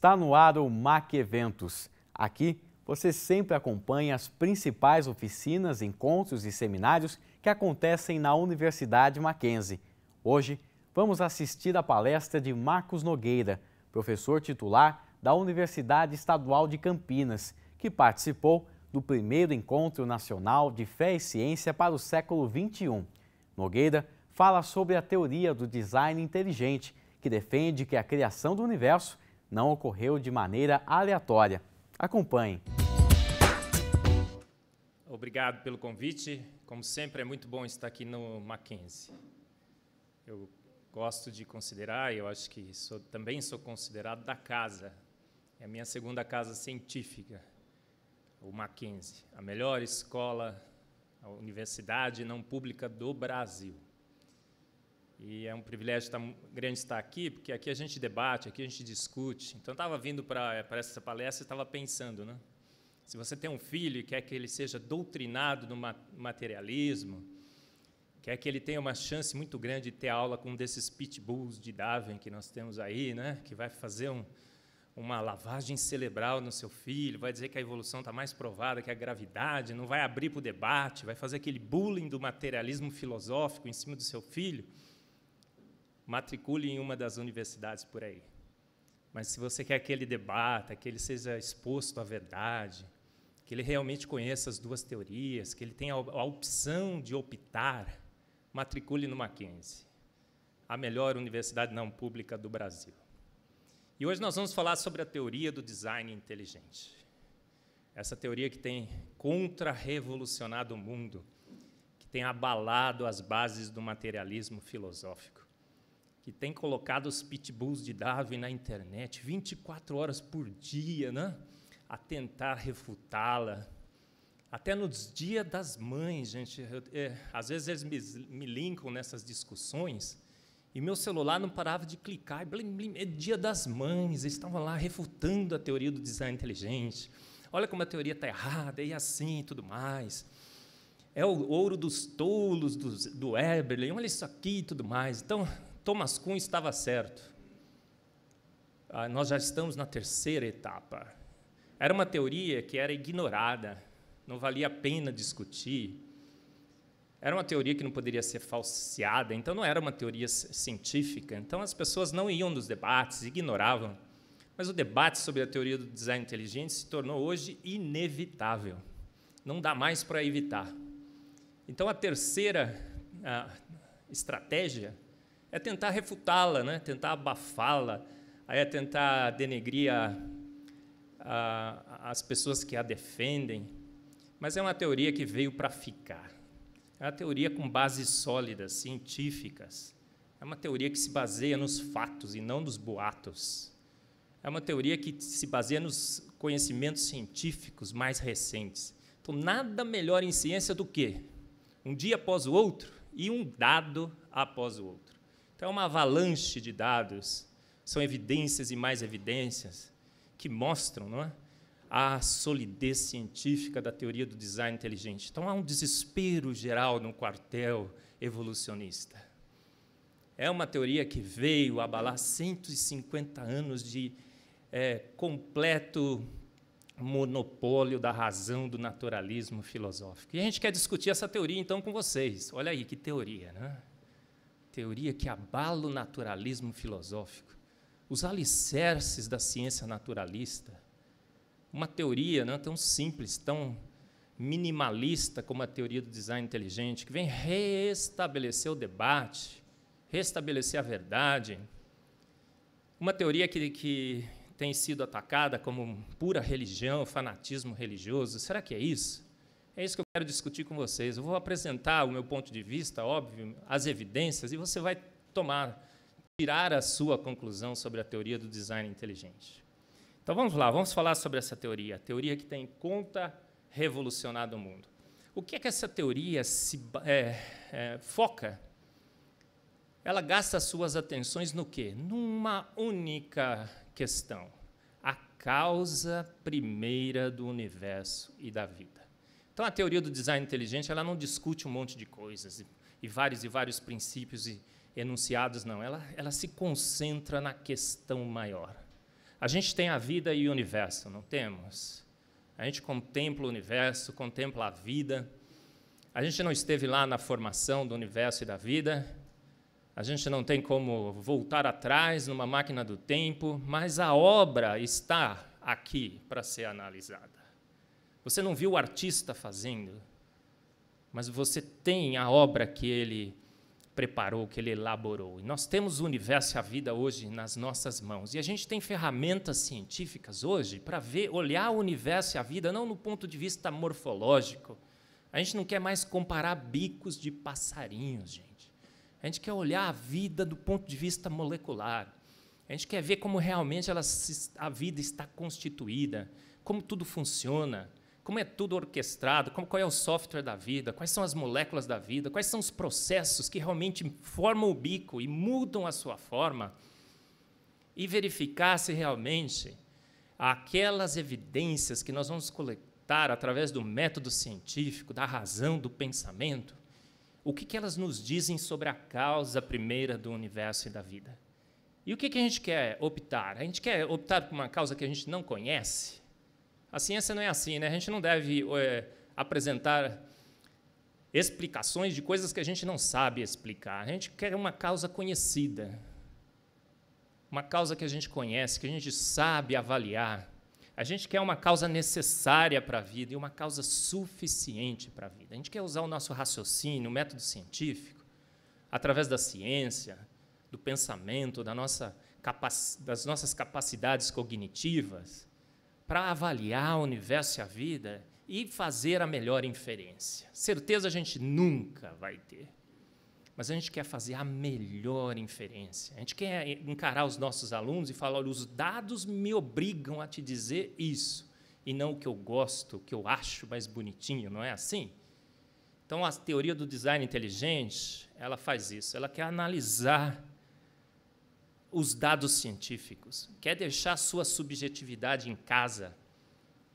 Está no ar o MAC Eventos. Aqui você sempre acompanha as principais oficinas, encontros e seminários que acontecem na Universidade Mackenzie. Hoje vamos assistir à palestra de Marcos Nogueira, professor titular da Universidade Estadual de Campinas, que participou do primeiro Encontro Nacional de Fé e Ciência para o século XXI. Nogueira fala sobre a teoria do design inteligente, que defende que a criação do universo não ocorreu de maneira aleatória. Acompanhe. Obrigado pelo convite. Como sempre, é muito bom estar aqui no Mackenzie. Eu gosto de considerar, e eu acho que sou, também sou considerado da casa. É a minha segunda casa científica, o Mackenzie, a melhor escola, a universidade não pública do Brasil. E é um privilégio grande estar aqui, porque aqui a gente debate, aqui a gente discute. Então, estava vindo para eh, essa palestra e estava pensando, né? Se você tem um filho e quer que ele seja doutrinado no materialismo, quer que ele tenha uma chance muito grande de ter aula com um desses pitbulls de Darwin que nós temos aí, né? que vai fazer um, uma lavagem cerebral no seu filho, vai dizer que a evolução está mais provada que a gravidade, não vai abrir para o debate, vai fazer aquele bullying do materialismo filosófico em cima do seu filho matricule em uma das universidades por aí. Mas se você quer que ele debata, que ele seja exposto à verdade, que ele realmente conheça as duas teorias, que ele tenha a opção de optar, matricule no Mackenzie, a melhor universidade não pública do Brasil. E hoje nós vamos falar sobre a teoria do design inteligente. Essa teoria que tem contra-revolucionado o mundo, que tem abalado as bases do materialismo filosófico que tem colocado os pitbulls de Darwin na internet 24 horas por dia, né? a tentar refutá-la. Até nos dias das mães, gente, eu, é, às vezes eles me, me linkam nessas discussões e meu celular não parava de clicar. Blim, blim, é dia das mães, eles estavam lá refutando a teoria do design inteligente. Olha como a teoria está errada, e assim e tudo mais. É o ouro dos tolos, dos, do Eberlin, olha isso aqui e tudo mais. Então, Thomas Kuhn estava certo. Ah, nós já estamos na terceira etapa. Era uma teoria que era ignorada, não valia a pena discutir. Era uma teoria que não poderia ser falseada, então não era uma teoria científica. Então as pessoas não iam nos debates, ignoravam. Mas o debate sobre a teoria do design inteligente se tornou hoje inevitável. Não dá mais para evitar. Então a terceira a ah, estratégia é tentar refutá-la, né? tentar abafá-la, aí é tentar denegrir a, a, as pessoas que a defendem. Mas é uma teoria que veio para ficar. É uma teoria com bases sólidas, científicas. É uma teoria que se baseia nos fatos e não nos boatos. É uma teoria que se baseia nos conhecimentos científicos mais recentes. Então, nada melhor em ciência do que um dia após o outro e um dado após o outro. Então é uma avalanche de dados, são evidências e mais evidências que mostram, não é? a solidez científica da teoria do design inteligente. Então há um desespero geral no quartel evolucionista. É uma teoria que veio abalar 150 anos de é, completo monopólio da razão do naturalismo filosófico. E a gente quer discutir essa teoria então com vocês. Olha aí que teoria, né? teoria que abala o naturalismo filosófico, os alicerces da ciência naturalista. Uma teoria não é tão simples, tão minimalista como a teoria do design inteligente, que vem restabelecer o debate, restabelecer a verdade. Uma teoria que, que tem sido atacada como pura religião, fanatismo religioso. Será que é isso? É isso que eu quero discutir com vocês. Eu vou apresentar o meu ponto de vista, óbvio, as evidências, e você vai tomar, tirar a sua conclusão sobre a teoria do design inteligente. Então vamos lá, vamos falar sobre essa teoria, a teoria que tem conta revolucionado o mundo. O que é que essa teoria se, é, é, foca? Ela gasta suas atenções no quê? Numa única questão: a causa primeira do universo e da vida. Então, a teoria do design inteligente ela não discute um monte de coisas e, e vários e vários princípios e enunciados, não. Ela, ela se concentra na questão maior. A gente tem a vida e o universo, não temos? A gente contempla o universo, contempla a vida. A gente não esteve lá na formação do universo e da vida. A gente não tem como voltar atrás numa máquina do tempo, mas a obra está aqui para ser analisada. Você não viu o artista fazendo, mas você tem a obra que ele preparou, que ele elaborou. E nós temos o universo e a vida hoje nas nossas mãos. E a gente tem ferramentas científicas hoje para ver, olhar o universo e a vida não no ponto de vista morfológico. A gente não quer mais comparar bicos de passarinhos, gente. A gente quer olhar a vida do ponto de vista molecular. A gente quer ver como realmente ela, a vida está constituída, como tudo funciona, como é tudo orquestrado, como, qual é o software da vida, quais são as moléculas da vida, quais são os processos que realmente formam o bico e mudam a sua forma, e verificar se realmente aquelas evidências que nós vamos coletar através do método científico, da razão, do pensamento, o que, que elas nos dizem sobre a causa primeira do universo e da vida. E o que, que a gente quer optar? A gente quer optar por uma causa que a gente não conhece? A ciência não é assim, né? A gente não deve é, apresentar explicações de coisas que a gente não sabe explicar. A gente quer uma causa conhecida. Uma causa que a gente conhece, que a gente sabe avaliar. A gente quer uma causa necessária para a vida e uma causa suficiente para a vida. A gente quer usar o nosso raciocínio, o método científico, através da ciência, do pensamento, da nossa das nossas capacidades cognitivas, para avaliar o universo e a vida e fazer a melhor inferência. Certeza a gente nunca vai ter. Mas a gente quer fazer a melhor inferência. A gente quer encarar os nossos alunos e falar: olha, os dados me obrigam a te dizer isso, e não o que eu gosto, o que eu acho mais bonitinho, não é assim? Então, a teoria do design inteligente, ela faz isso. Ela quer analisar os dados científicos, quer deixar sua subjetividade em casa.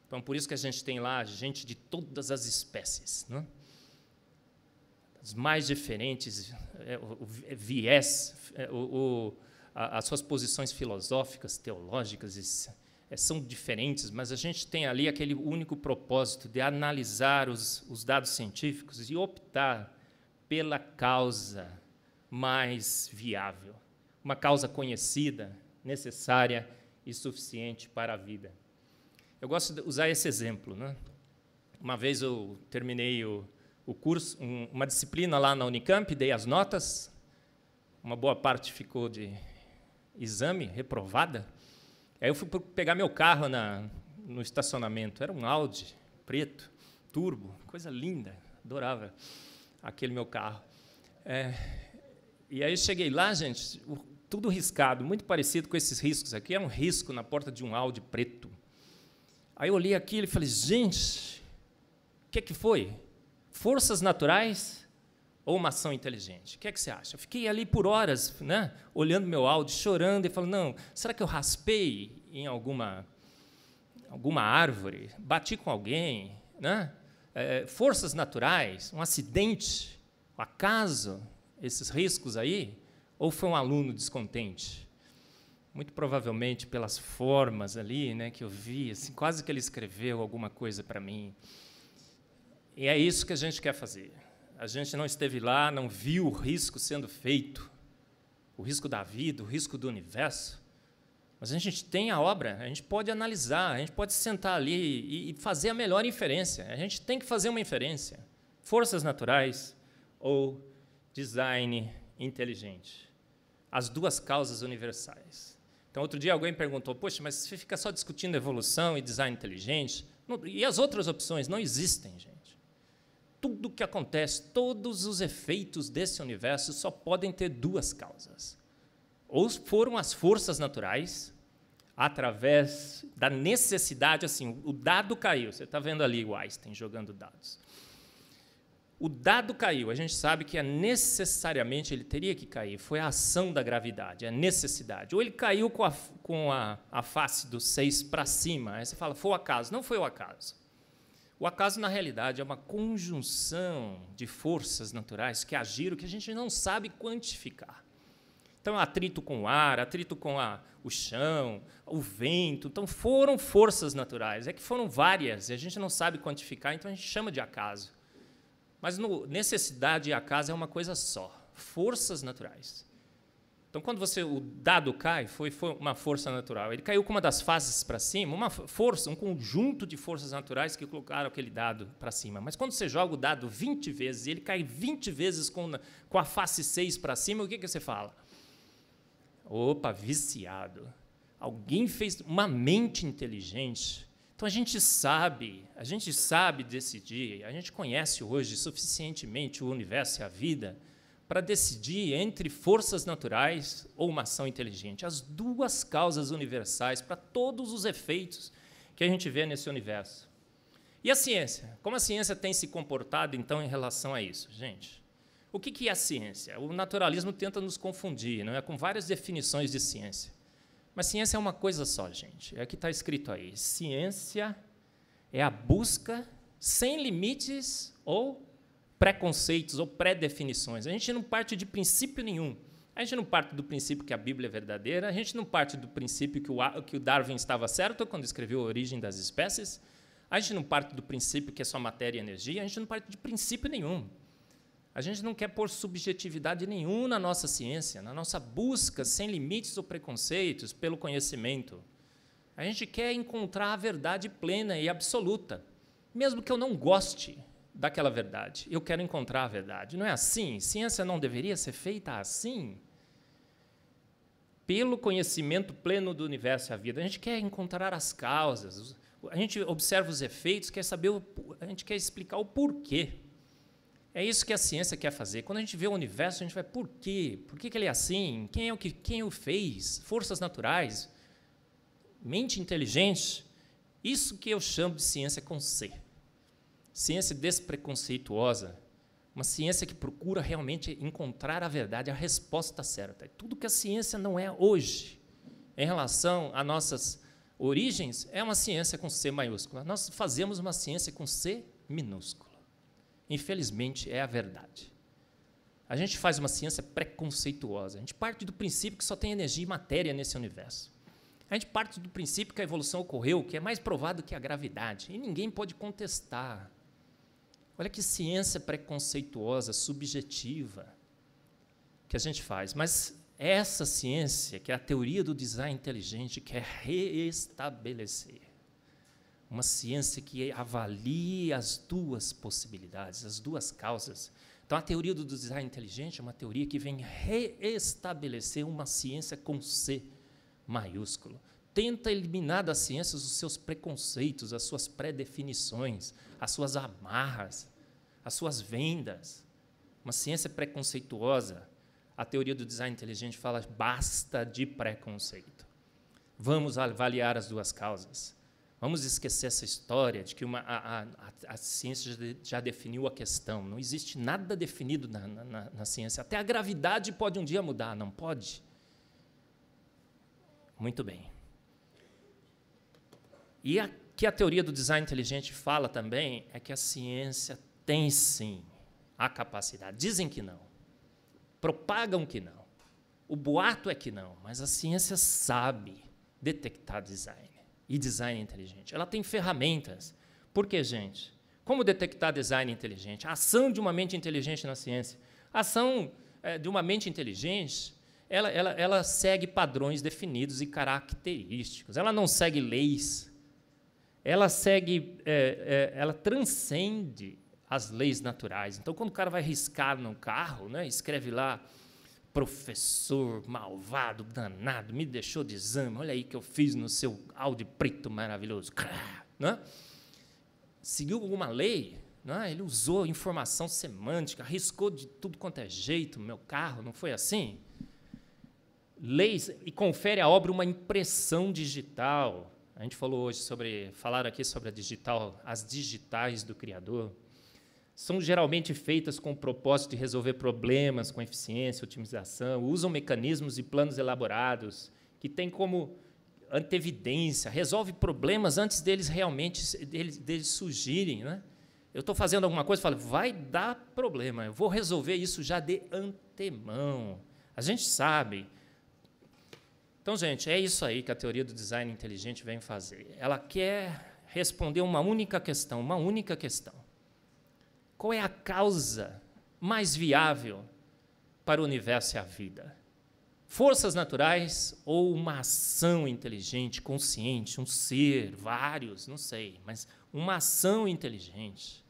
Então, por isso que a gente tem lá gente de todas as espécies, né? as mais diferentes, é, o, viés, é, o, o, a, as suas posições filosóficas, teológicas, é, são diferentes, mas a gente tem ali aquele único propósito de analisar os, os dados científicos e optar pela causa mais viável uma causa conhecida, necessária e suficiente para a vida. Eu gosto de usar esse exemplo. Né? Uma vez eu terminei o, o curso, um, uma disciplina lá na Unicamp, dei as notas, uma boa parte ficou de exame, reprovada. Aí eu fui pegar meu carro na, no estacionamento, era um Audi preto, turbo, coisa linda, adorava aquele meu carro. É, e aí cheguei lá, gente, tudo riscado, muito parecido com esses riscos aqui. É um risco na porta de um Audi preto. Aí eu olhei aquilo e falei, gente, o que, é que foi? Forças naturais ou uma ação inteligente? O que é que você acha? Eu fiquei ali por horas, né, olhando meu Audi, chorando e falando, não, será que eu raspei em alguma alguma árvore? Bati com alguém? Né? É, forças naturais? Um acidente? Um acaso? Esses riscos aí? Ou foi um aluno descontente? Muito provavelmente pelas formas ali, né, que eu vi, assim, quase que ele escreveu alguma coisa para mim. E é isso que a gente quer fazer. A gente não esteve lá, não viu o risco sendo feito, o risco da vida, o risco do universo. Mas a gente tem a obra, a gente pode analisar, a gente pode sentar ali e, fazer a melhor inferência. A gente tem que fazer uma inferência. Forças naturais ou design inteligente as duas causas universais. Então, outro dia alguém perguntou: Poxa, mas você fica só discutindo evolução e design inteligente? Não, e as outras opções? Não existem, gente. Tudo que acontece, todos os efeitos desse universo só podem ter duas causas. Ou foram as forças naturais, através da necessidade, assim, o dado caiu. Você está vendo ali o Einstein jogando dados o dado caiu. A gente sabe que é necessariamente ele teria que cair. Foi a ação da gravidade, a é necessidade. Ou ele caiu com a, com a, a face do seis para cima. Aí você fala, foi o acaso. Não foi o acaso. O acaso, na realidade, é uma conjunção de forças naturais que agiram que a gente não sabe quantificar. Então, atrito com o ar, atrito com a, o chão, o vento. Então, foram forças naturais. É que foram várias e a gente não sabe quantificar, então a gente chama de acaso. Mas no, necessidade e acaso é uma coisa só, forças naturais. Então, quando você o dado cai, foi, foi uma força natural. Ele caiu com uma das faces para cima, uma força, um conjunto de forças naturais que colocaram aquele dado para cima. Mas quando você joga o dado 20 vezes e ele cai 20 vezes com, com a face 6 para cima, o que, que você fala? Opa, viciado. Alguém fez uma mente inteligente então a gente sabe, a gente sabe decidir, a gente conhece hoje suficientemente o universo e a vida para decidir entre forças naturais ou uma ação inteligente, as duas causas universais para todos os efeitos que a gente vê nesse universo. E a ciência? Como a ciência tem se comportado então em relação a isso, gente? O que é a ciência? O naturalismo tenta nos confundir, não é, com várias definições de ciência. Mas ciência é uma coisa só, gente. É o que está escrito aí. Ciência é a busca sem limites ou preconceitos ou pré-definições. A gente não parte de princípio nenhum. A gente não parte do princípio que a Bíblia é verdadeira, a gente não parte do princípio que o, que o Darwin estava certo quando escreveu A Origem das Espécies, a gente não parte do princípio que é só matéria e energia, a gente não parte de princípio nenhum. A gente não quer pôr subjetividade nenhuma na nossa ciência, na nossa busca sem limites ou preconceitos pelo conhecimento. A gente quer encontrar a verdade plena e absoluta, mesmo que eu não goste daquela verdade. Eu quero encontrar a verdade. Não é assim? Ciência não deveria ser feita assim? Pelo conhecimento pleno do universo e a vida, a gente quer encontrar as causas, a gente observa os efeitos, quer saber, a gente quer explicar o porquê. É isso que a ciência quer fazer. Quando a gente vê o universo, a gente vai, por quê? Por que, que ele é assim? Quem é o que quem o fez? Forças naturais? Mente inteligente? Isso que eu chamo de ciência com C. Ciência despreconceituosa. Uma ciência que procura realmente encontrar a verdade, a resposta certa. É tudo que a ciência não é hoje, em relação a nossas origens, é uma ciência com C maiúscula. Nós fazemos uma ciência com C minúsculo. Infelizmente, é a verdade. A gente faz uma ciência preconceituosa. A gente parte do princípio que só tem energia e matéria nesse universo. A gente parte do princípio que a evolução ocorreu, que é mais provado que a gravidade, e ninguém pode contestar. Olha que ciência preconceituosa, subjetiva que a gente faz. Mas essa ciência, que é a teoria do design inteligente, quer é reestabelecer uma ciência que avalie as duas possibilidades, as duas causas. Então, a teoria do design inteligente é uma teoria que vem reestabelecer uma ciência com C maiúsculo. Tenta eliminar das ciências os seus preconceitos, as suas pré-definições, as suas amarras, as suas vendas. Uma ciência preconceituosa. A teoria do design inteligente fala basta de preconceito. Vamos avaliar as duas causas. Vamos esquecer essa história de que uma, a, a, a, ciência já, definiu a questão. Não existe nada definido na, na, na, ciência. Até a gravidade pode um dia mudar, não pode? Muito bem. E o que a teoria do design inteligente fala também é que a ciência tem sim a capacidade. Dizem que não, propagam que não, o boato é que não, mas a ciência sabe detectar design e design inteligente. Ela tem ferramentas. Por que, gente? Como detectar design inteligente? A ação de uma mente inteligente na ciência. A ação é, de uma mente inteligente, ela, ela, ela segue padrões definidos e característicos. Ela não segue leis. Ela segue, é, é, ela transcende as leis naturais. Então, quando o cara vai riscar no carro, né, escreve lá professor malvado, danado, me deixou de exame, olha aí que eu fiz no seu áudio preto maravilhoso. Né? Seguiu alguma lei, né? ele usou informação semântica, arriscou de tudo quanto é jeito meu carro, não foi assim? Leis e confere à obra uma impressão digital. A gente falou hoje sobre, falaram aqui sobre a digital, as digitais do Criador são geralmente feitas com o propósito de resolver problemas com eficiência, otimização, usam mecanismos e planos elaborados, que têm como antevidência, resolve problemas antes deles realmente deles, deles surgirem. Né? Eu estou fazendo alguma coisa, falo, vai dar problema, eu vou resolver isso já de antemão. A gente sabe. Então, gente, é isso aí que a teoria do design inteligente vem fazer. Ela quer responder uma única questão, uma única questão qual é a causa mais viável para o universo e a vida? Forças naturais ou uma ação inteligente, consciente, um ser, vários, não sei, mas uma ação inteligente.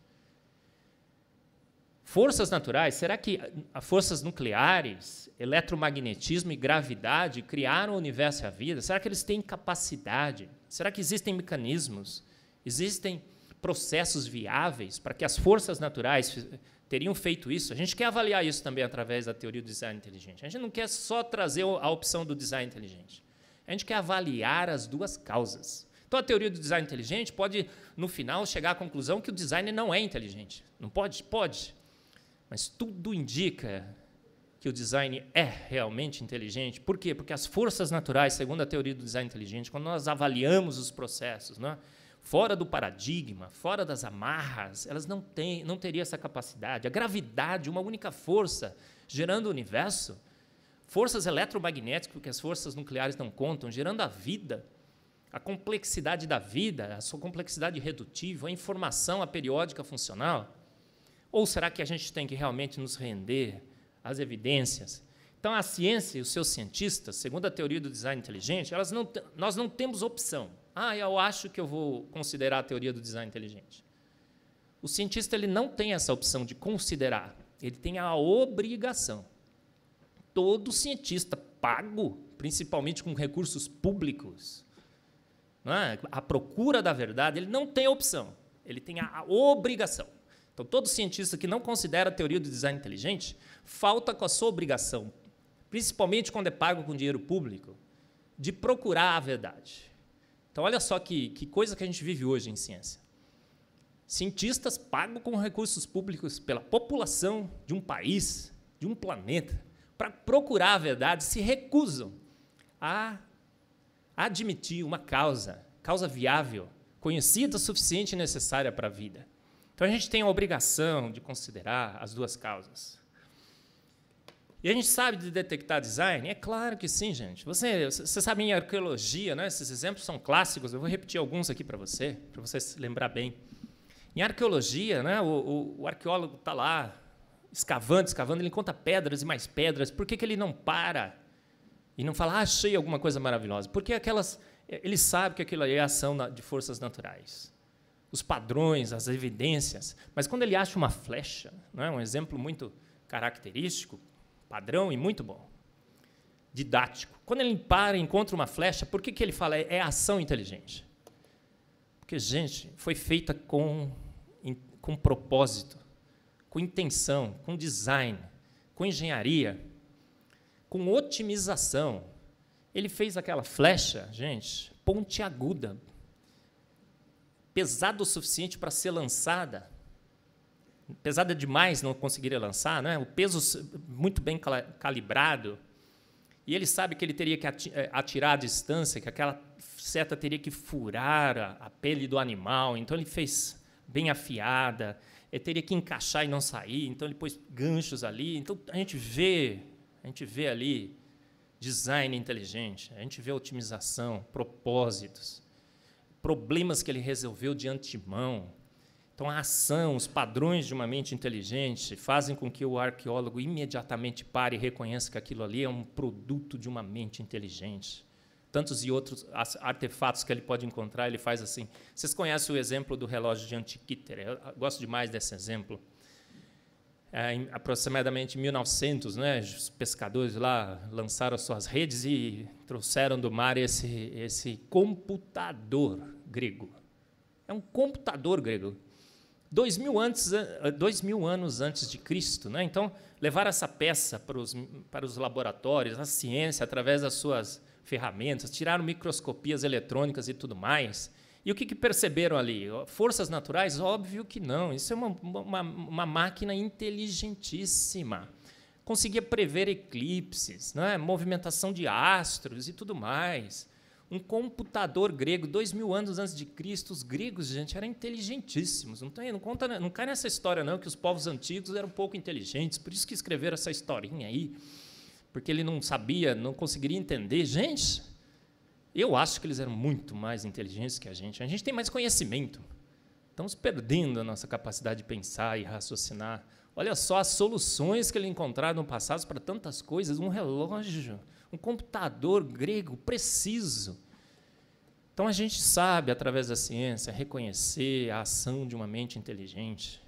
Forças naturais, será que forças nucleares, eletromagnetismo e gravidade criaram o universo e a vida? Será que eles têm capacidade? Será que existem mecanismos? Existem processos viáveis para que as forças naturais teriam feito isso. A gente quer avaliar isso também através da teoria do design inteligente. A gente não quer só trazer a opção do design inteligente. A gente quer avaliar as duas causas. Então, a teoria do design inteligente pode, no final, chegar à conclusão que o design não é inteligente. Não pode? Pode. Mas tudo indica que o design é realmente inteligente. Por quê? Porque as forças naturais, segundo a teoria do design inteligente, quando nós avaliamos os processos, é? fora do paradigma, fora das amarras, elas não têm, não teria essa capacidade. A gravidade, uma única força gerando o universo, forças eletromagnéticas que as forças nucleares não contam, gerando a vida, a complexidade da vida, a sua complexidade redutível, a informação, a periódica funcional. Ou será que a gente tem que realmente nos render às evidências? Então, a ciência e os seus cientistas, segundo a teoria do design inteligente, elas não, nós não temos opção ah, eu acho que eu vou considerar a teoria do design inteligente. O cientista ele não tem essa opção de considerar, ele tem a obrigação. Todo cientista pago, principalmente com recursos públicos, é? a procura da verdade, ele não tem a opção, ele tem a obrigação. Então, todo cientista que não considera a teoria do design inteligente falta com a sua obrigação, principalmente quando é pago com dinheiro público, de procurar a verdade. Então, olha só que, que coisa que a gente vive hoje em ciência. Cientistas pagam com recursos públicos pela população de um país, de um planeta, para procurar a verdade, se recusam a admitir uma causa, causa viável, conhecida, suficiente e necessária para a vida. Então a gente tem a obrigação de considerar as duas causas. E a gente sabe de detectar design? É claro que sim, gente. Você, você sabe em arqueologia, né? esses exemplos são clássicos, eu vou repetir alguns aqui para você, para você se lembrar bem. Em arqueologia, né? o, o, o arqueólogo está lá escavando, escavando, ele encontra pedras e mais pedras. Por que, que ele não para e não fala, ah, achei alguma coisa maravilhosa? Porque aquelas, é, ele sabe que aquilo é ação de forças naturais os padrões, as evidências. Mas quando ele acha uma flecha, né, um exemplo muito característico, Padrão e muito bom. Didático. Quando ele para e encontra uma flecha, por que, que ele fala é, é ação inteligente? Porque, gente, foi feita com, com propósito, com intenção, com design, com engenharia, com otimização. Ele fez aquela flecha, gente, pontiaguda, pesada o suficiente para ser lançada pesada demais, não conseguiria lançar, né? o peso muito bem calibrado, e ele sabe que ele teria que eh, atirar à distância, que aquela seta teria que furar a, a pele do animal, então ele fez bem afiada, ele eh, teria que encaixar e não sair, então ele pôs ganchos ali, então a gente vê, a gente vê ali design inteligente, a gente vê otimização, propósitos, problemas que ele resolveu de antemão, então, a ação, os padrões de uma mente inteligente fazem com que o arqueólogo imediatamente pare e reconheça que aquilo ali é um produto de uma mente inteligente. Tantos e outros artefatos que ele pode encontrar, ele faz assim. Vocês conhecem o exemplo do relógio de Antiquítera? Eu gosto demais desse exemplo. É, em aproximadamente 1900, né, os pescadores lá lançaram suas redes e trouxeram do mar esse, esse computador grego. É um computador grego dois mil, antes, ah, dois mil anos antes de Cristo. Né? Então, levar essa peça para os, para os laboratórios, a ciência, através das suas ferramentas, tiraram microscopias eletrônicas e tudo mais. E o que, que perceberam ali? Forças naturais? Óbvio que não. Isso é uma, uma, uma máquina inteligentíssima. Conseguia prever eclipses, né? movimentação de astros e tudo mais um computador grego, dois mil anos antes de Cristo, os gregos, gente, eram inteligentíssimos. Não, tem, não, conta, não cai nessa história, não, que os povos antigos eram pouco inteligentes, por isso que escreveram essa historinha aí, porque ele não sabia, não conseguiria entender. Gente, eu acho que eles eram muito mais inteligentes que a gente. A gente tem mais conhecimento. Estamos perdendo a nossa capacidade de pensar e raciocinar. Olha só as soluções que ele encontraram no passado para tantas coisas. Um relógio um computador grego preciso. Então a gente sabe, através da ciência, reconhecer a ação de uma mente inteligente,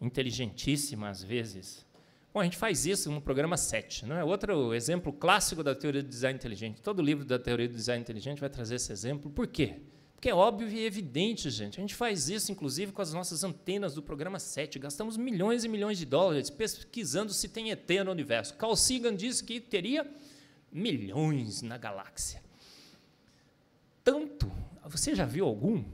inteligentíssima às vezes. Bom, a gente faz isso no programa 7, não é? Outro exemplo clássico da teoria do design inteligente. Todo livro da teoria do design inteligente vai trazer esse exemplo. Por quê? Porque é óbvio e evidente, gente. A gente faz isso, inclusive, com as nossas antenas do programa 7. Gastamos milhões e milhões de dólares pesquisando se tem ET no universo. Carl Sagan disse que teria milhões na galáxia. Tanto, você já viu algum?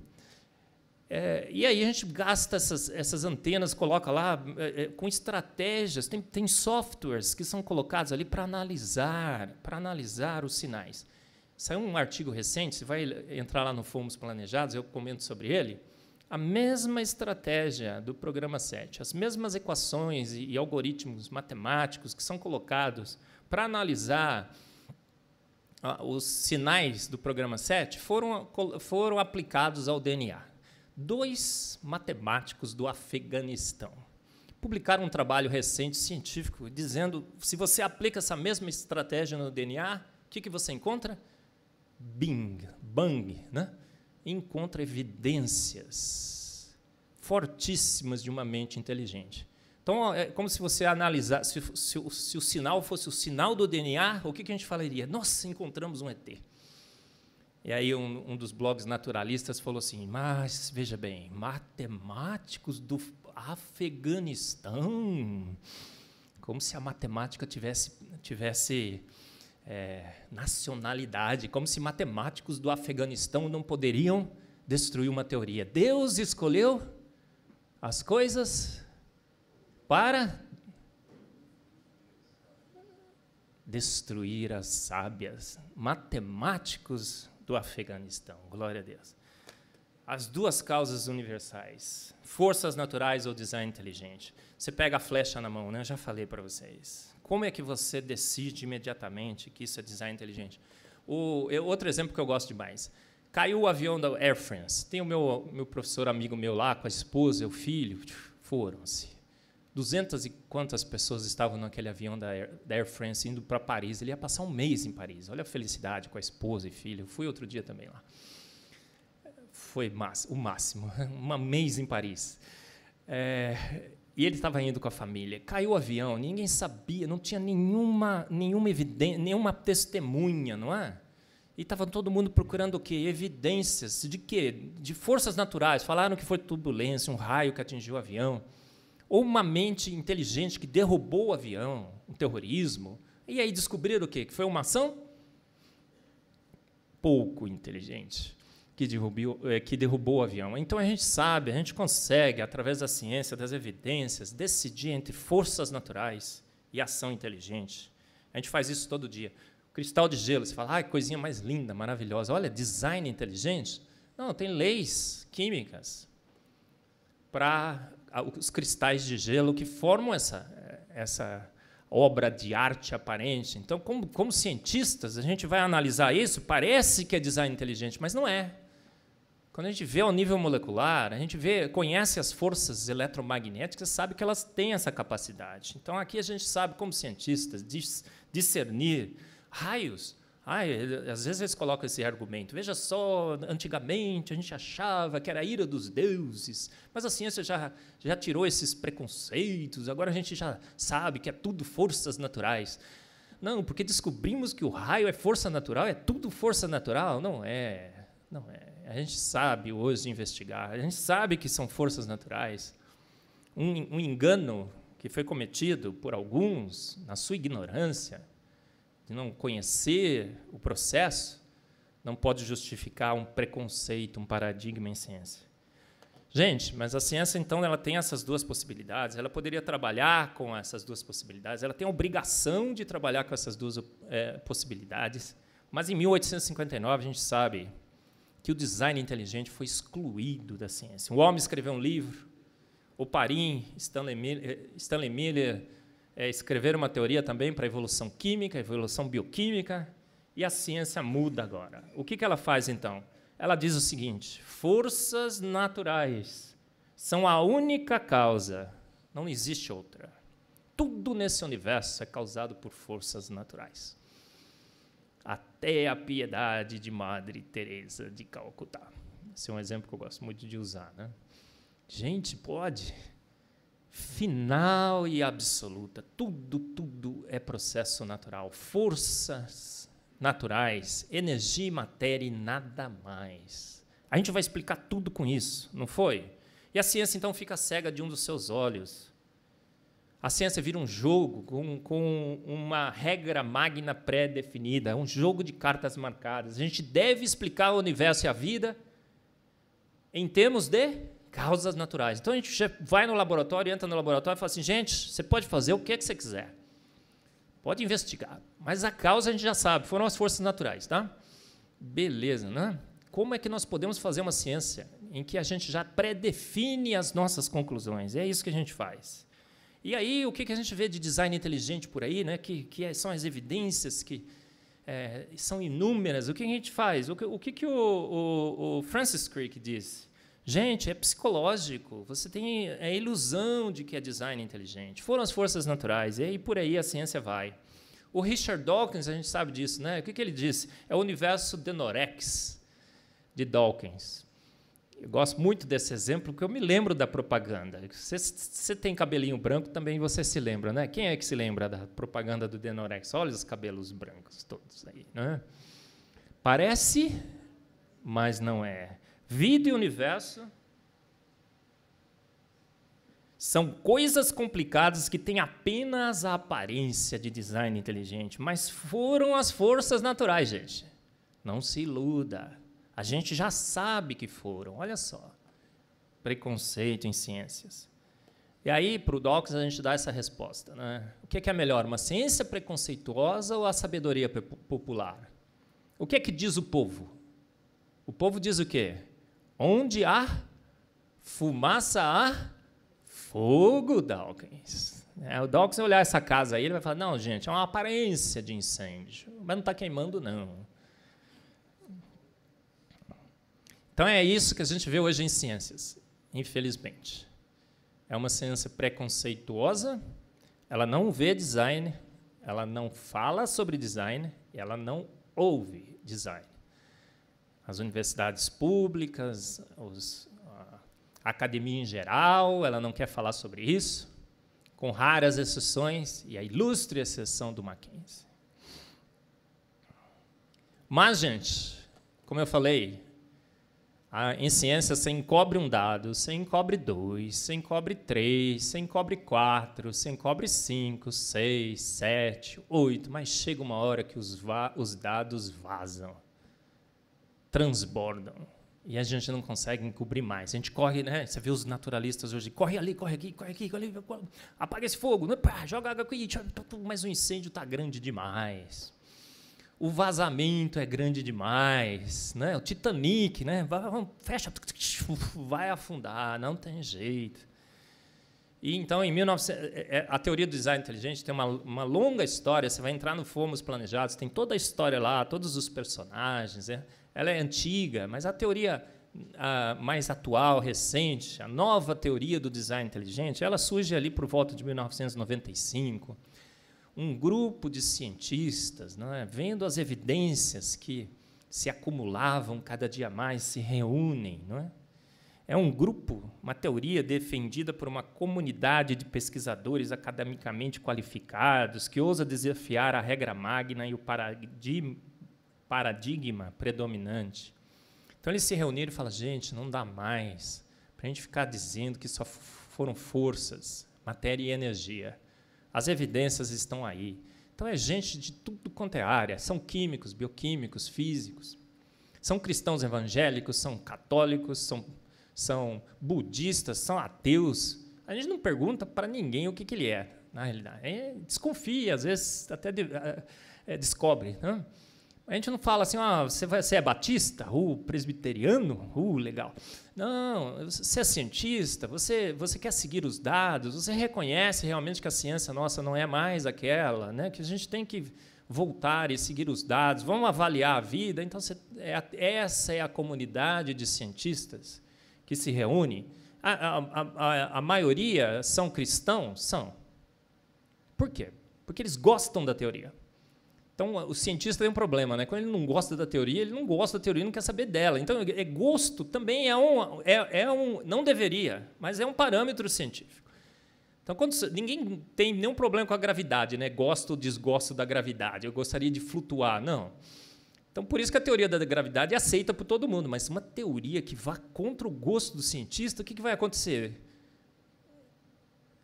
É, e aí a gente gasta essas, essas antenas, coloca lá é, é, com estratégias, tem, tem softwares que são colocados ali para analisar, para analisar os sinais. Saiu um artigo recente, você vai entrar lá no Fomos Planejados, eu comento sobre ele. A mesma estratégia do programa 7, as mesmas equações e, e algoritmos matemáticos que são colocados para analisar ah, os sinais do programa 7 foram, foram aplicados ao DNA. Dois matemáticos do Afeganistão publicaram um trabalho recente científico dizendo se você aplica essa mesma estratégia no DNA, o que, que você encontra? Bing, bang, né? encontra evidências fortíssimas de uma mente inteligente. Então, é como se você analisar se, se, se, o sinal fosse o sinal do DNA, o que, que a gente falaria? Nossa, encontramos um ET. E aí um, um, dos blogs naturalistas falou assim, mas, veja bem, matemáticos do Afeganistão, como se a matemática tivesse, tivesse é, nacionalidade, como se matemáticos do Afeganistão não poderiam destruir uma teoria. Deus escolheu as coisas para destruir as sábias, matemáticos do Afeganistão. Glória a Deus. As duas causas universais, forças naturais ou design inteligente. Você pega a flecha na mão, né? Eu já falei para vocês. Como é que você decide imediatamente que isso é design inteligente? O, outro exemplo que eu gosto demais. Caiu o avião da Air France. Tem o meu, meu professor amigo meu lá, com a esposa, o filho. Foram-se. 200 e quantas pessoas estavam naquele avião da Air, da Air France indo para Paris. Ele ia passar um mês em Paris. Olha a felicidade com a esposa e filho. Eu fui outro dia também lá. Foi o máximo. Um mês em Paris. É, e ele estava indo com a família. Caiu o avião, ninguém sabia, não tinha nenhuma, nenhuma evidência, nenhuma testemunha, não é? E estava todo mundo procurando o quê? Evidências de quê? De forças naturais. Falaram que foi turbulência, um raio que atingiu o avião ou uma mente inteligente que derrubou o avião, o terrorismo, e aí descobriram o quê? Que foi uma ação pouco inteligente que, derrubiu, eh, que derrubou o avião. Então a gente sabe, a gente consegue, através da ciência, das evidências, decidir entre forças naturais e ação inteligente. A gente faz isso todo dia. Cristal de gelo, você fala, ah, coisinha mais linda, maravilhosa. Olha, design inteligente. Não, tem leis químicas para os cristais de gelo que formam essa, essa obra de arte aparente. Então, como, como cientistas, a gente vai analisar isso, parece que é design inteligente, mas não é. Quando a gente vê ao nível molecular, a gente vê, conhece as forças eletromagnéticas, sabe que elas têm essa capacidade. Então aqui a gente sabe, como cientistas, discernir raios Ai, às vezes eles colocam esse argumento. Veja só, antigamente a gente achava que era a ira dos deuses, mas a assim, ciência já, já tirou esses preconceitos, agora a gente já sabe que é tudo forças naturais. Não, porque descobrimos que o raio é força natural, é tudo força natural. Não é. Não é. A gente sabe hoje investigar, a gente sabe que são forças naturais. um, um engano que foi cometido por alguns na sua ignorância de não conhecer o processo, não pode justificar um preconceito, um paradigma em ciência. Gente, mas a ciência então ela tem essas duas possibilidades. Ela poderia trabalhar com essas duas possibilidades. Ela tem a obrigação de trabalhar com essas duas é, possibilidades. Mas em 1859 a gente sabe que o design inteligente foi excluído da ciência. O homem escreveu um livro. O Parim, Stanley Miller, Stanley Miller é, uma teoria também para evolução química, evolução bioquímica, e a ciência muda agora. O que, que ela faz então? Ela diz o seguinte: forças naturais são a única causa, não existe outra. Tudo nesse universo é causado por forças naturais. Até a piedade de Madre Teresa de Calcutá. Esse é um exemplo que eu gosto muito de usar, né? Gente, pode final e absoluta. Tudo, tudo é processo natural. Forças naturais, energia e matéria e nada mais. A gente vai explicar tudo com isso, não foi? E a ciência então fica cega de um dos seus olhos. A ciência vira um jogo com, com uma regra magna pré-definida, um jogo de cartas marcadas. A gente deve explicar o universo e a vida em termos de causas naturais. Então a gente vai no laboratório, entra no laboratório e fala assim: gente, você pode fazer o que, é que você quiser. Pode investigar. Mas a causa a gente já sabe, foram as forças naturais, tá? Beleza, né? Como é que nós podemos fazer uma ciência em que a gente já predefine as nossas conclusões? É isso que a gente faz. E aí, o que a gente vê de design inteligente por aí, né? que, que é, são as evidências que é, são inúmeras? O que a gente faz? O que o, que o, o, o Francis Crick diz? Gente, é psicológico. Você tem é a ilusão de que é design inteligente. Foram as forças naturais, e aí por aí a ciência vai. O Richard Dawkins, a gente sabe disso, né? O que, que ele disse? É o universo Denorex, de Dawkins. Eu gosto muito desse exemplo, porque eu me lembro da propaganda. Você, você tem cabelinho branco, também você se lembra, né? Quem é que se lembra da propaganda do Denorex? Olha os cabelos brancos todos aí, né? Parece, mas não é. Vida e universo são coisas complicadas que têm apenas a aparência de design inteligente, mas foram as forças naturais, gente. Não se iluda. A gente já sabe que foram, olha só. Preconceito em ciências. E aí, para o Dawkins, a gente dá essa resposta. Né? O que é, que é melhor, uma ciência preconceituosa ou a sabedoria popular? O que é que diz o povo? O povo diz o quê? Onde há fumaça, há fogo, Dawkins. É, o Dawkins olhar essa casa aí, ele vai falar: não, gente, é uma aparência de incêndio, mas não está queimando, não. Então é isso que a gente vê hoje em ciências, infelizmente. É uma ciência preconceituosa, ela não vê design, ela não fala sobre design, ela não ouve design as universidades públicas, os, a academia em geral, ela não quer falar sobre isso, com raras exceções, e a ilustre exceção do Mackenzie. Mas, gente, como eu falei, a, em ciência você encobre um dado, você encobre dois, você encobre três, você encobre quatro, você encobre cinco, seis, sete, oito, mas chega uma hora que os, os dados vazam transbordam e a gente não consegue encobrir mais. A gente corre, né? Você vê os naturalistas hoje, corre ali, corre aqui, corre aqui, corre ali, apaga esse fogo, né? Pá, joga água aqui, mas o incêndio está grande demais. O vazamento é grande demais, né? O Titanic, né? Vai, fecha, vai afundar, não tem jeito. E então, em 1900, é, é, é, a teoria do design inteligente tem uma, uma longa história. Você vai entrar no Fomos Planejados, tem toda a história lá, todos os personagens. Né? ela é antiga, mas a teoria a mais atual, recente, a nova teoria do design inteligente, ela surge ali por volta de 1995. Um grupo de cientistas, é? vendo as evidências que se acumulavam cada dia mais, se reúnem. É? é um grupo, uma teoria defendida por uma comunidade de pesquisadores academicamente qualificados que ousa desafiar a regra magna e o paradigma paradigma predominante. Então eles se reuniram e falaram: gente, não dá mais para a gente ficar dizendo que só foram forças, matéria e energia. As evidências estão aí. Então é gente de tudo quanto é área: são químicos, bioquímicos, físicos, são cristãos evangélicos, são católicos, são, são budistas, são ateus. A gente não pergunta para ninguém o que, que ele é, na realidade. É, desconfia, às vezes até de, é, descobre. Né? A gente não fala assim, ah, você, vai, você é batista, uh, presbiteriano, uh, legal. Não, você é cientista, você, você quer seguir os dados, você reconhece realmente que a ciência nossa não é mais aquela, né? que a gente tem que voltar e seguir os dados, vamos avaliar a vida. Então, você, é, essa é a comunidade de cientistas que se reúne. A, a, a, a maioria são cristãos? São. Por quê? Porque eles gostam da teoria então, o cientista tem um problema, né? Quando ele não gosta da teoria, ele não gosta da teoria, não quer saber dela. Então, é, é gosto também é um, é, é um, não deveria, mas é um parâmetro científico. Então, quando, ninguém tem nenhum problema com a gravidade, né? Gosto ou desgosto da gravidade. Eu gostaria de flutuar, não. Então, por isso que a teoria da gravidade é aceita por todo mundo, mas uma teoria que vá contra o gosto do cientista, o que, que vai acontecer?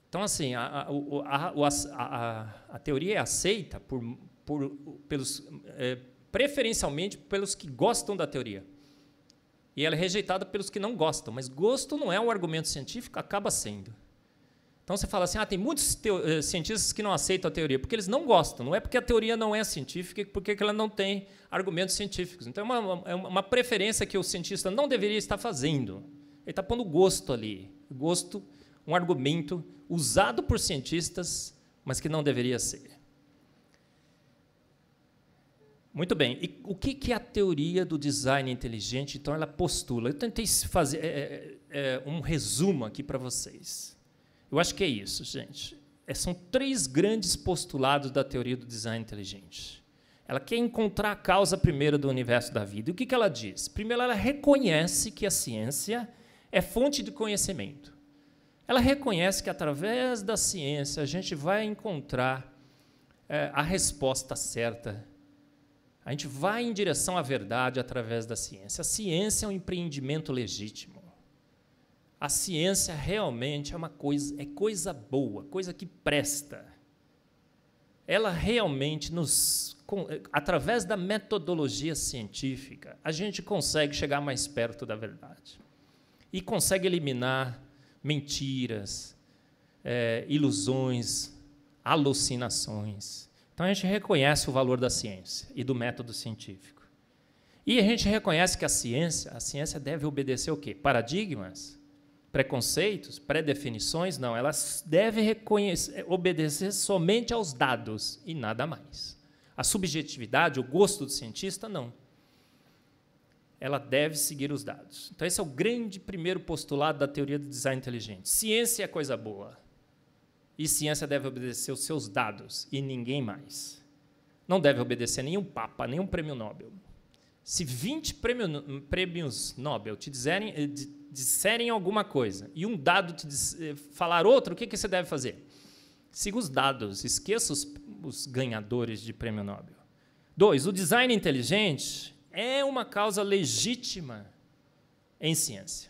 Então, assim, a, a, a, a teoria é aceita por por, pelos, é, preferencialmente pelos que gostam da teoria. E ela é rejeitada pelos que não gostam. Mas gosto não é um argumento científico, acaba sendo. Então você fala assim: ah, tem muitos eh, cientistas que não aceitam a teoria, porque eles não gostam. Não é porque a teoria não é científica, é porque ela não tem argumentos científicos. Então é uma, é uma preferência que o cientista não deveria estar fazendo. Ele está pondo gosto ali. Gosto, um argumento usado por cientistas, mas que não deveria ser. Muito bem. E o que, é a teoria do design inteligente, então, ela postula? Eu tentei fazer é, é, é, um resumo aqui para vocês. Eu acho que é isso, gente. É, são três grandes postulados da teoria do design inteligente. Ela quer encontrar a causa primeira do universo da vida. E o que, que ela diz? Primeiro, ela reconhece que a ciência é fonte de conhecimento. Ela reconhece que, através da ciência, a gente vai encontrar é, a resposta certa a gente vai em direção à verdade através da ciência. A ciência é um empreendimento legítimo. A ciência realmente é uma coisa, é coisa boa, coisa que presta. Ela realmente nos através da metodologia científica, a gente consegue chegar mais perto da verdade. E consegue eliminar mentiras, é, ilusões, alucinações. Então a gente reconhece o valor da ciência e do método científico. E a gente reconhece que a ciência, a ciência deve obedecer o quê? Paradigmas, preconceitos, pré-definições? Não, ela deve obedecer somente aos dados e nada mais. A subjetividade, o gosto do cientista, não. Ela deve seguir os dados. Então, esse é o grande primeiro postulado da teoria do design inteligente. Ciência é coisa boa e ciência deve obedecer os seus dados e ninguém mais. Não deve obedecer nenhum papa, nenhum prêmio Nobel. Se 20 prêmio, prêmios Nobel te eh, disserem alguma coisa e um dado te eh, falar outro, o que, que você deve fazer? Siga os dados, esqueça os, os ganhadores de prêmio Nobel. Dois, o design inteligente é uma causa legítima em ciência.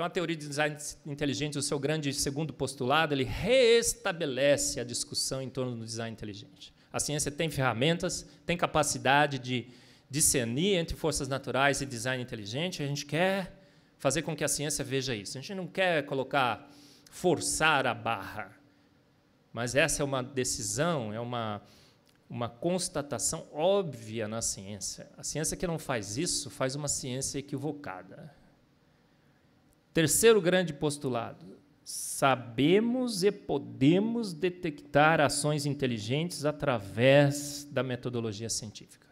Então, a teoria de design inteligente, o seu grande segundo postulado, ele reestabelece a discussão em torno do design inteligente. A ciência tem ferramentas, tem capacidade de discernir entre forças naturais e design inteligente. A gente quer fazer com que a ciência veja isso. A gente não quer colocar, forçar a barra. Mas essa é uma decisão, é uma, uma constatação óbvia na ciência. A ciência que não faz isso faz uma ciência equivocada. Terceiro grande postulado: sabemos e podemos detectar ações inteligentes através da metodologia científica.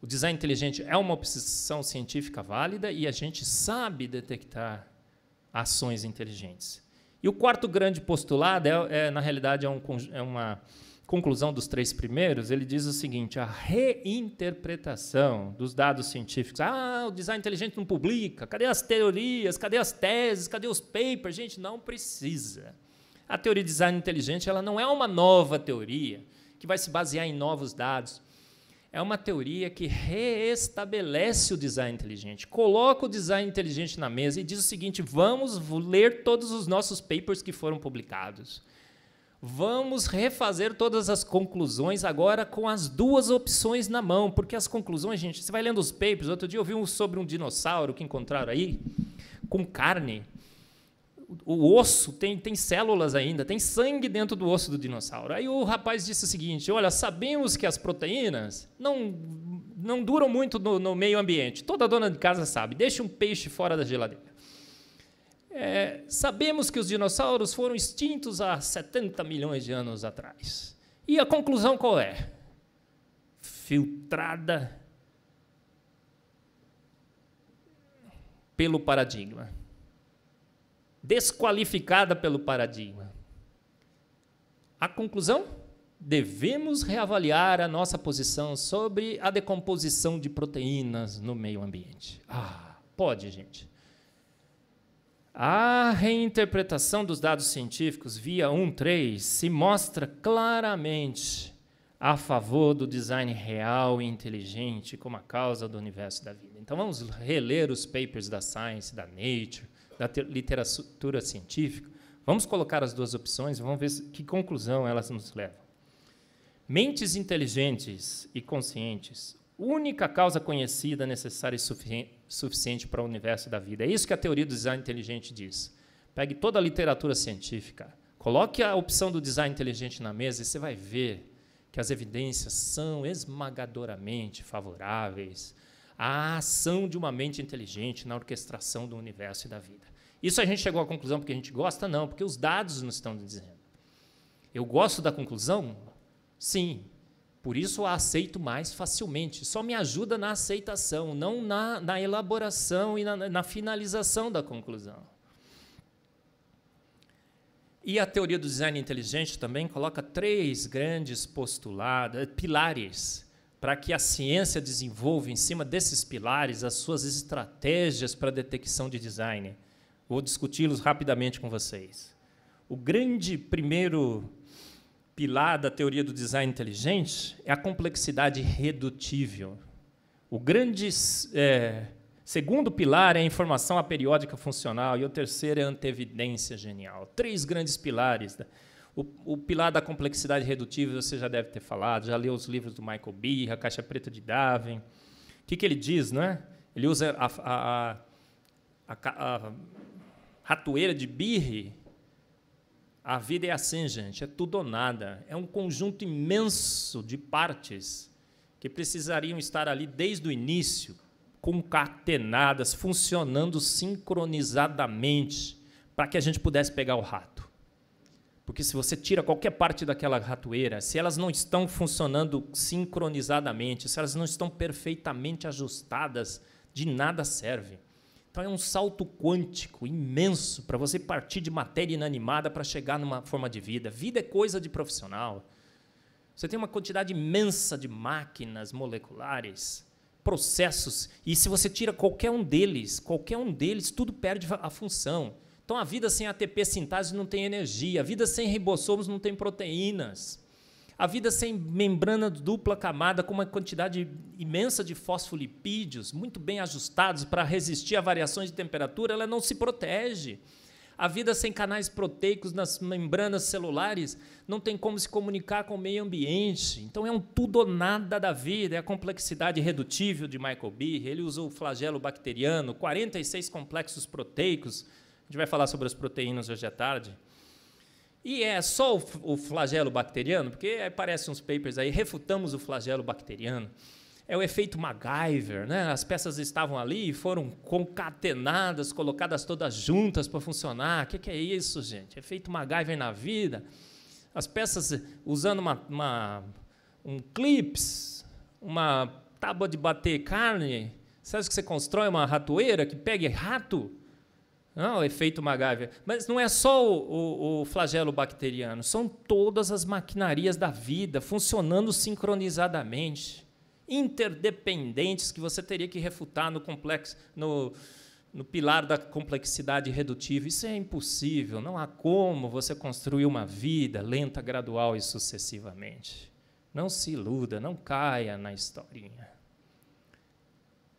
O design inteligente é uma opção científica válida e a gente sabe detectar ações inteligentes. E o quarto grande postulado é, é na realidade, é, um, é uma conclusão dos três primeiros, ele diz o seguinte: a reinterpretação dos dados científicos. Ah, o design inteligente não publica. Cadê as teorias? Cadê as teses? Cadê os papers? Gente, não precisa. A teoria de design inteligente ela não é uma nova teoria que vai se basear em novos dados. É uma teoria que reestabelece o design inteligente, coloca o design inteligente na mesa e diz o seguinte: vamos ler todos os nossos papers que foram publicados Vamos refazer todas as conclusões agora com as duas opções na mão, porque as conclusões, gente, você vai lendo os papers. Outro dia eu vi um sobre um dinossauro que encontraram aí, com carne. O osso tem, tem células ainda, tem sangue dentro do osso do dinossauro. Aí o rapaz disse o seguinte: Olha, sabemos que as proteínas não, não duram muito no, no meio ambiente. Toda dona de casa sabe. Deixa um peixe fora da geladeira. É, sabemos que os dinossauros foram extintos há 70 milhões de anos atrás. E a conclusão qual é? Filtrada pelo paradigma. Desqualificada pelo paradigma. A conclusão? Devemos reavaliar a nossa posição sobre a decomposição de proteínas no meio ambiente. Ah, pode, gente. A reinterpretação dos dados científicos via 1.3 se mostra claramente a favor do design real e inteligente como a causa do universo da vida. Então vamos reler os papers da Science, da Nature, da literatura científica. Vamos colocar as duas opções e vamos ver que conclusão elas nos levam. Mentes inteligentes e conscientes, única causa conhecida necessária e suficiente suficiente para o universo da vida. É isso que a teoria do design inteligente diz. Pegue toda a literatura científica, coloque a opção do design inteligente na mesa e você vai ver que as evidências são esmagadoramente favoráveis à ação de uma mente inteligente na orquestração do universo e da vida. Isso a gente chegou à conclusão porque a gente gosta? Não, porque os dados nos estão dizendo. Eu gosto da conclusão? Sim, por isso a aceito mais facilmente. Só me ajuda na aceitação, não na, na elaboração e na, na finalização da conclusão. E a teoria do design inteligente também coloca três grandes postulados, eh, pilares, para que a ciência desenvolva em cima desses pilares as suas estratégias para a detecção de design. Vou discuti-los rapidamente com vocês. O grande primeiro pilar da teoria do design inteligente é a complexidade redutível. O grande é, segundo pilar é a informação aperiódica funcional e o terceiro é a antevidência genial. Três grandes pilares. O, o, pilar da complexidade redutível você já deve ter falado, já leu os livros do Michael Birra, Caixa Preta de Darwin. O que, que ele diz, né? Ele usa a, a, a, a ratoeira de Birre a vida é assim, gente, é tudo ou nada. É um conjunto imenso de partes que precisariam estar ali desde o início, concatenadas, funcionando sincronizadamente, para que a gente pudesse pegar o rato. Porque se você tira qualquer parte daquela ratoeira, se elas não estão funcionando sincronizadamente, se elas não estão perfeitamente ajustadas, de nada serve. Então é um salto quântico imenso para você partir de matéria inanimada para chegar numa forma de vida. Vida é coisa de profissional. Você tem uma quantidade imensa de máquinas moleculares, processos, e se você tira qualquer um deles, qualquer um deles, tudo perde a função. Então a vida sem ATP sintase não tem energia, a vida sem ribossomos não tem proteínas. A vida sem membrana dupla camada, com uma quantidade imensa de fosfolipídios, muito bem ajustados para resistir a variações de temperatura, ela não se protege. A vida sem canais proteicos nas membranas celulares não tem como se comunicar com o meio ambiente. Então é um tudo ou nada da vida, é a complexidade redutível de Michael Behe. Ele usou o flagelo bacteriano, 46 complexos proteicos. A gente vai falar sobre as proteínas hoje à tarde. E é só o, flagelo bacteriano, porque aparecem uns papers aí, refutamos o flagelo bacteriano. É o efeito MacGyver, né? As peças estavam ali e foram concatenadas, colocadas todas juntas para funcionar. O que, que, é isso, gente? Efeito MacGyver na vida. As peças eh, usando uma, uma um clips, uma tábua de bater carne. Você acha que você constrói uma ratoeira que pegue rato? Não, o efeito Magávia. Mas não é só o, o, o, flagelo bacteriano, são todas as maquinarias da vida funcionando sincronizadamente, interdependentes, que você teria que refutar no complexo, no, no pilar da complexidade redutiva. Isso é impossível, não há como você construir uma vida lenta, gradual e sucessivamente. Não se iluda, não caia na historinha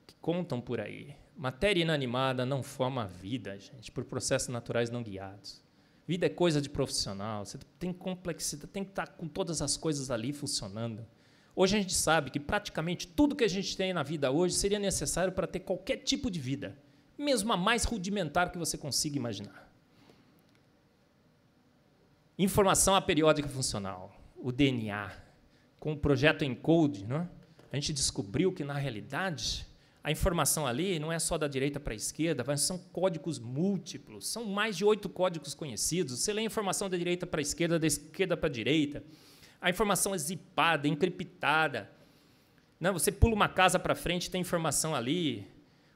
que contam por aí. Matéria inanimada não forma vida, gente, por processos naturais não guiados. Vida é coisa de profissional, você tem complexidade, tem que estar tá com todas as coisas ali funcionando. Hoje a gente sabe que praticamente tudo que a gente tem na vida hoje seria necessário para ter qualquer tipo de vida, mesmo a mais rudimentar que você consiga imaginar. Informação aperiódica funcional, o DNA, com o projeto Encode, né? a gente descobriu que na realidade a informação ali não é só da direita para a esquerda, mas são códigos múltiplos, são mais de oito códigos conhecidos. Você lê a informação da direita para a esquerda, da esquerda para a direita. A informação é zipada, encriptada. Não, né? você pula uma casa para frente, tem informação ali.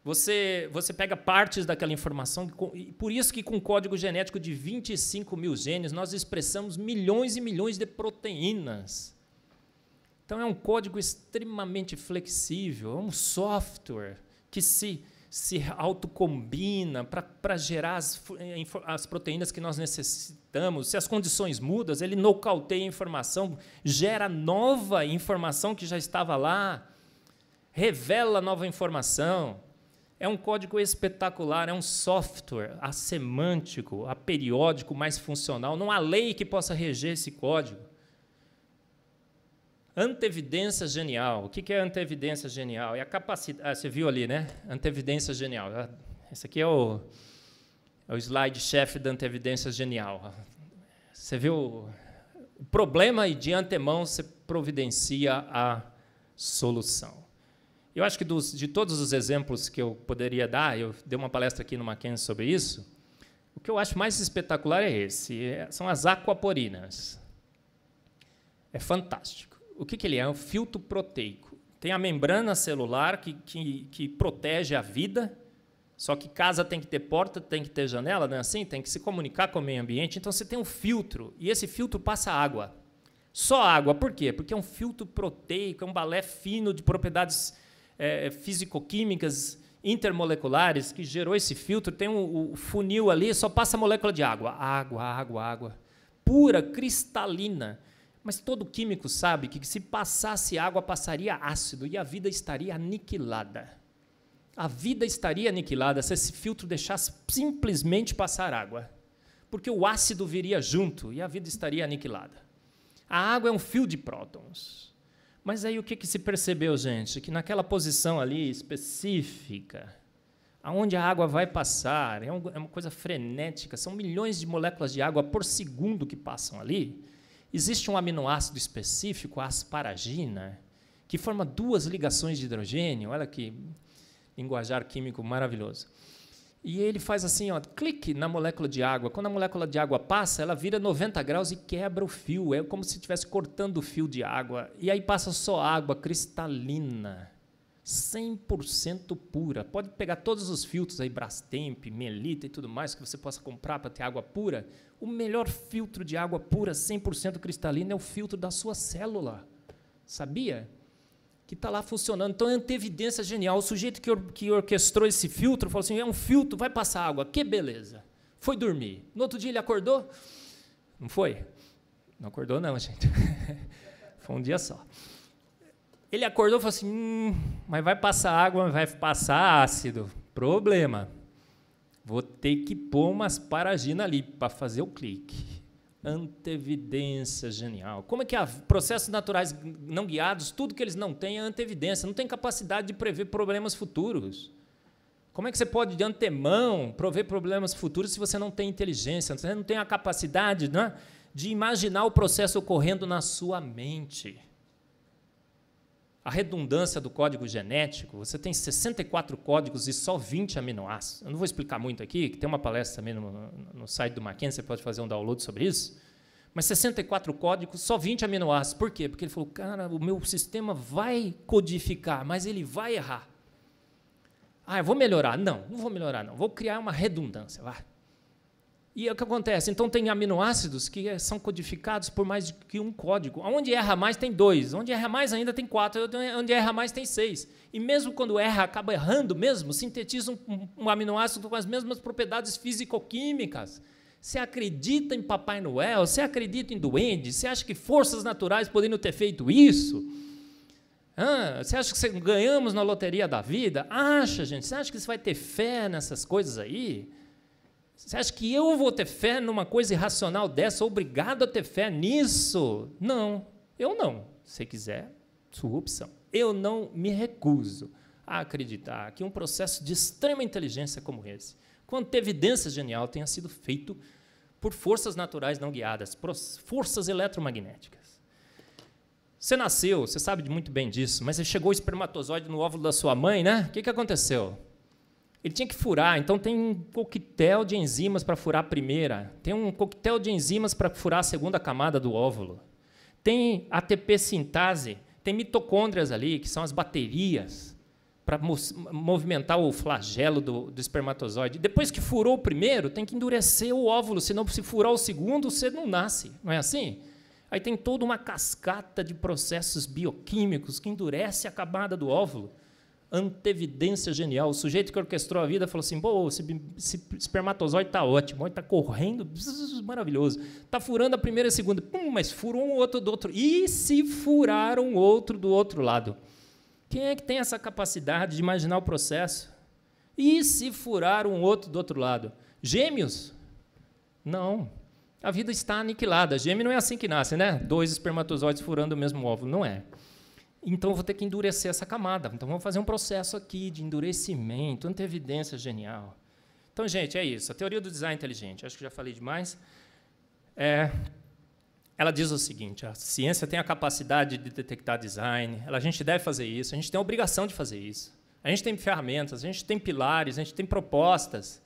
Você, você pega partes daquela informação, e por isso que com um código genético de 25 mil genes, nós expressamos milhões e milhões de proteínas. Então é um código extremamente flexível, é um software que se se autocombina para gerar as, eh, as proteínas que nós necessitamos. Se as condições mudam, ele nocauteia a informação, gera nova informação que já estava lá, revela nova informação. É um código espetacular, é um software assemântico, aperiódico, mais funcional. Não há lei que possa reger esse código. Antevidência genial. O que é antevidência genial? É a capacidade. Ah, você viu ali, né? Antevidência genial. Ah, esse aqui é o, é o slide chefe da antevidência genial. Você viu o problema e de antemão você providencia a solução. Eu acho que dos, de todos os exemplos que eu poderia dar, eu dei uma palestra aqui no Mackenzie sobre isso. O que eu acho mais espetacular é esse: é, são as aquaporinas. É fantástico o que, que ele é? É um filtro proteico. Tem a membrana celular que, que, que protege a vida, só que casa tem que ter porta, tem que ter janela, não é assim? Tem que se comunicar com o meio ambiente. Então você tem um filtro, e esse filtro passa água. Só água, por quê? Porque é um filtro proteico, é um balé fino de propriedades é, físico-químicas intermoleculares que gerou esse filtro. Tem um, um, funil ali, só passa molécula de água. Água, água, água. Pura, cristalina. Mas todo químico sabe que se passasse água, passaria ácido e a vida estaria aniquilada. A vida estaria aniquilada se esse filtro deixasse simplesmente passar água. Porque o ácido viria junto e a vida estaria aniquilada. A água é um fio de prótons. Mas aí o que, que se percebeu, gente? Que naquela posição ali específica, aonde a água vai passar, é, é uma coisa frenética, são milhões de moléculas de água por segundo que passam ali Existe um aminoácido específico, a asparagina, que forma duas ligações de hidrogênio. Olha que linguajar químico maravilhoso. E ele faz assim, ó, clique na molécula de água. Quando a molécula de água passa, ela vira 90 graus e quebra o fio. É como se estivesse cortando o fio de água. E aí passa só água cristalina. 100% pura. Pode pegar todos os filtros aí, Brastemp, Melita e tudo mais que você possa comprar para ter água pura. O melhor filtro de água pura 100% cristalina é o filtro da sua célula. Sabia? Que está lá funcionando. Então, uma é evidência genial. O sujeito que, or que orquestrou esse filtro falou assim: é um filtro, vai passar água. Que beleza. Foi dormir. No outro dia ele acordou. Não foi? Não acordou, não, gente. foi um dia só. Ele acordou e falou assim: hum, mas vai passar água, vai passar ácido. Problema. Vou ter que pôr umas paraginas ali para fazer o clique. Antevidência genial. Como é que há processos naturais não guiados, tudo que eles não têm é antevidência, não tem capacidade de prever problemas futuros. Como é que você pode, de antemão, prover problemas futuros se você não tem inteligência, você não tem a capacidade né, de imaginar o processo ocorrendo na sua mente? a redundância do código genético, você tem 64 códigos e só 20 aminoácidos. Eu não vou explicar muito aqui, que tem uma palestra também no, no site do Mackenzie, você pode fazer um download sobre isso. Mas 64 códigos, só 20 aminoácidos. Por quê? Porque ele falou, cara, o meu sistema vai codificar, mas ele vai errar. Ah, eu vou melhorar. Não, não vou melhorar, não. Vou criar uma redundância. Vai. E é o que acontece? Então, tem aminoácidos que eh, são codificados por mais que um código. Onde erra mais, tem dois. Onde erra mais ainda, tem quatro. Onde erra mais, tem seis. E mesmo quando erra, acaba errando mesmo, sintetiza um, um aminoácido com as mesmas propriedades físico-químicas. Você acredita em Papai Noel? Você acredita em duende? Você acha que forças naturais poderiam ter feito isso? Ah, você acha que ganhamos na loteria da vida? Acha, gente. Você acha que você vai ter fé nessas coisas aí? Você acha que eu vou ter fé numa coisa irracional dessa, obrigado a ter fé nisso? Não, eu não. Se quiser, sua opção. Eu não me recuso a acreditar que um processo de extrema inteligência como esse, quanto evidência genial, tenha sido feito por forças naturais não guiadas, forças eletromagnéticas. Você nasceu, você sabe muito bem disso, mas você chegou o espermatozoide no óvulo da sua mãe, né? O que, que aconteceu? Ele tinha que furar, então tem um coquetel de enzimas para furar a primeira, tem um coquetel de enzimas para furar a segunda camada do óvulo, tem ATP sintase, tem mitocôndrias ali, que são as baterias, para movimentar o flagelo do, do, espermatozoide. Depois que furou o primeiro, tem que endurecer o óvulo, senão, se furar o segundo, você não nasce, não é assim? Aí tem toda uma cascata de processos bioquímicos que endurece a camada do óvulo antevidência genial. O sujeito que orquestrou a vida falou assim: pô, esse, espermatozoide está ótimo, está correndo, bzz, maravilhoso. está furando a primeira e a segunda, pum, mas furou um outro do outro. E se furar um outro do outro lado? Quem é que tem essa capacidade de imaginar o processo? E se furar um outro do outro lado? Gêmeos? Não. A vida está aniquilada. Gêmeo não é assim que nasce, né? Dois espermatozoides furando o mesmo óvulo. Não é. Então eu vou ter que endurecer essa camada. Então vamos fazer um processo aqui de endurecimento, antevidência genial. Então, gente, é isso. A teoria do design inteligente, acho que já falei demais. É, ela diz o seguinte: a ciência tem a capacidade de detectar design, a gente deve fazer isso, a gente tem a obrigação de fazer isso. A gente tem ferramentas, a gente tem pilares, a gente tem propostas,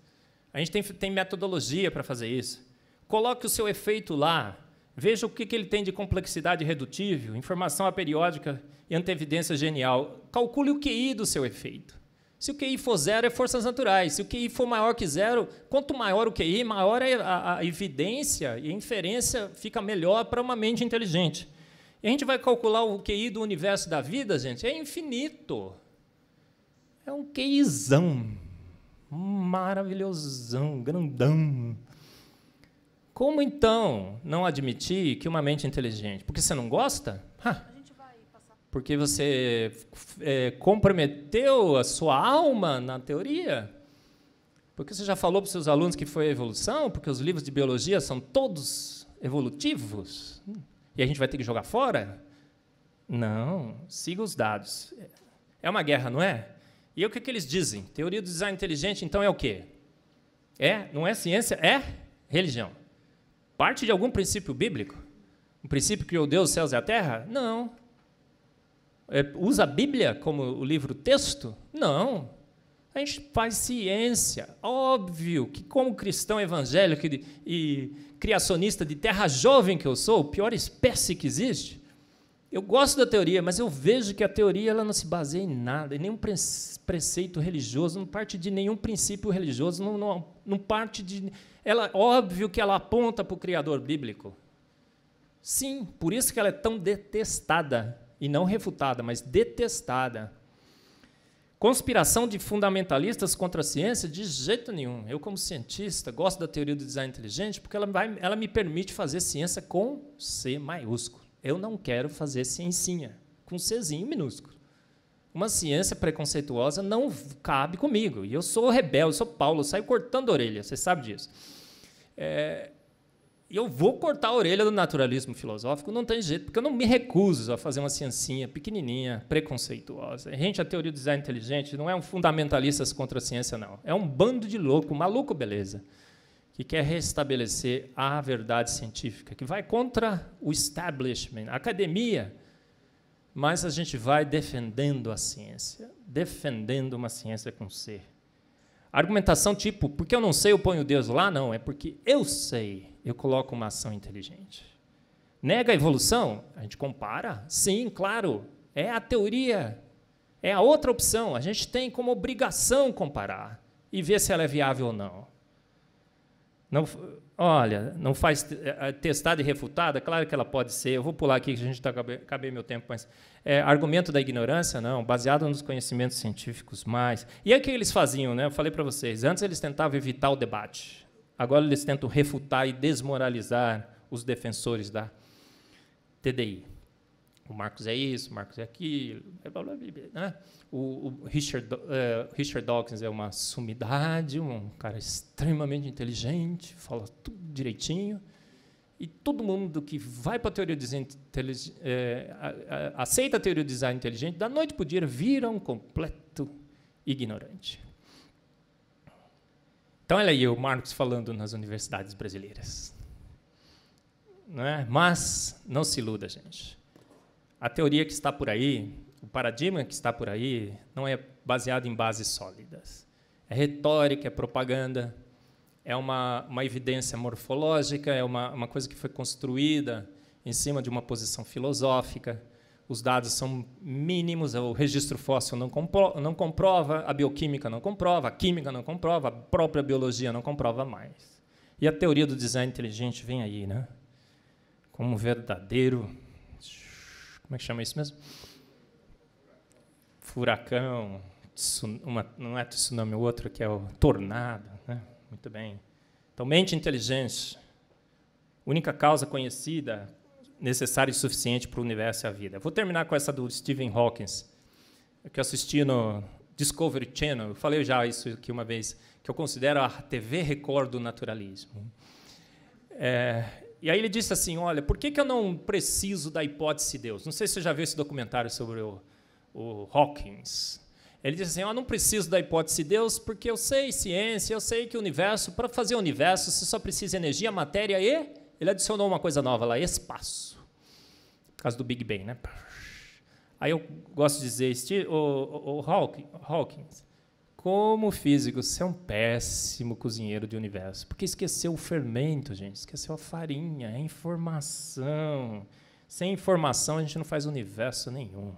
a gente tem, tem metodologia para fazer isso. Coloque o seu efeito lá, Veja o que, que ele tem de complexidade redutível, informação aperiódica e antevidência genial. Calcule o QI do seu efeito. Se o QI for zero, é forças naturais. Se o QI for maior que zero, quanto maior o QI, maior é a, a evidência e a inferência fica melhor para uma mente inteligente. E a gente vai calcular o QI do universo da vida, gente, é infinito. É um QIzão. Maravilhosão, grandão. Como então não admitir que uma mente inteligente? Porque você não gosta? Ha. Porque você é, comprometeu a sua alma na teoria? Porque você já falou para os seus alunos que foi a evolução? Porque os livros de biologia são todos evolutivos? E a gente vai ter que jogar fora? Não, siga os dados. É uma guerra, não é? E é o que, é que eles dizem? Teoria do design inteligente, então, é o quê? É? Não é ciência? É religião. Parte de algum princípio bíblico? Um princípio que criou Deus, os céus e a terra? Não. É, usa a Bíblia como o livro texto? Não. A gente faz ciência. Óbvio que, como cristão evangélico e criacionista de terra jovem que eu sou, pior espécie que existe, eu gosto da teoria, mas eu vejo que a teoria ela não se baseia em nada, em nenhum preceito religioso, não parte de nenhum princípio religioso, não, não, não parte de. Ela, óbvio que ela aponta para o Criador bíblico. Sim, por isso que ela é tão detestada, e não refutada, mas detestada. Conspiração de fundamentalistas contra a ciência? De jeito nenhum. Eu, como cientista, gosto da teoria do design inteligente porque ela, vai, ela me permite fazer ciência com C maiúsculo. Eu não quero fazer ciencinha, com Czinho minúsculo. Uma ciência preconceituosa não cabe comigo. E eu sou rebelde, sou Paulo, eu saio cortando a orelha, você sabe disso. É, eu vou cortar a orelha do naturalismo filosófico, não tem jeito, porque eu não me recuso a fazer uma ciencinha pequenininha, preconceituosa. Gente, a teoria do design inteligente não é um fundamentalista contra a ciência, não. É um bando de louco, maluco, beleza que quer restabelecer a verdade científica, que vai contra o establishment, a academia, mas a gente vai defendendo a ciência, defendendo uma ciência com ser. Argumentação tipo, porque eu não sei, eu ponho Deus lá? Não, é porque eu sei, eu coloco uma ação inteligente. Nega a evolução? A gente compara? Sim, claro. É a teoria. É a outra opção. A gente tem como obrigação comparar e ver se ela é viável ou não. Não, olha, não faz eh, eh, testada e refutada? Claro que ela pode ser. Eu vou pular aqui, que a gente está acabei meu tempo, mas é, argumento da ignorância, não, baseado nos conhecimentos científicos mais. E é o que eles faziam, né? Eu falei para vocês, antes eles tentavam evitar o debate. Agora eles tentam refutar e desmoralizar os defensores da TDI. O Marcos é isso, o Marcos é aquilo, blá, blá, blá, né? o, o, Richard, uh, Richard Dawkins é uma sumidade, um cara extremamente inteligente, fala tudo direitinho. E todo mundo que vai para eh, a teoria do design inteligente, é, aceita a teoria do design inteligente, da noite para o dia vira um completo ignorante. Então, olha aí o Marcos falando nas universidades brasileiras. Não é? Mas não se iluda, gente a teoria que está por aí, o paradigma que está por aí, não é baseado em bases sólidas. É retórica, é propaganda, é uma, uma evidência morfológica, é uma, uma coisa que foi construída em cima de uma posição filosófica. Os dados são mínimos, o registro fóssil não, compro, não comprova, a bioquímica não comprova, a química não comprova, a própria biologia não comprova mais. E a teoria do design inteligente vem aí, né? Como um verdadeiro como é que chama isso mesmo? Furacão, uma, não é tsunami, é o outro que é o tornado. Né? Muito bem. Então, mente inteligente. Única causa conhecida, necessária e suficiente para o universo e a vida. Vou terminar com essa do Stephen Hawking, que eu assisti no Discovery Channel. Eu falei já isso aqui uma vez, que eu considero a TV Record do naturalismo. É, e aí ele disse assim: Olha, por que, que eu não preciso da hipótese de Deus? Não sei se você já viu esse documentário sobre o, o Hawkins. Ele disse assim: Eu não preciso da hipótese de Deus, porque eu sei ciência, eu sei que o universo, para fazer o universo, você só precisa energia, matéria e. Ele adicionou uma coisa nova lá: espaço. Por causa do Big Bang, né? Aí eu gosto de dizer: o, o, o Hawking, Hawkins, como físico, você é um péssimo cozinheiro de universo. Porque esqueceu o fermento, gente. Esqueceu a farinha, a é informação. Sem informação, a gente não faz universo nenhum.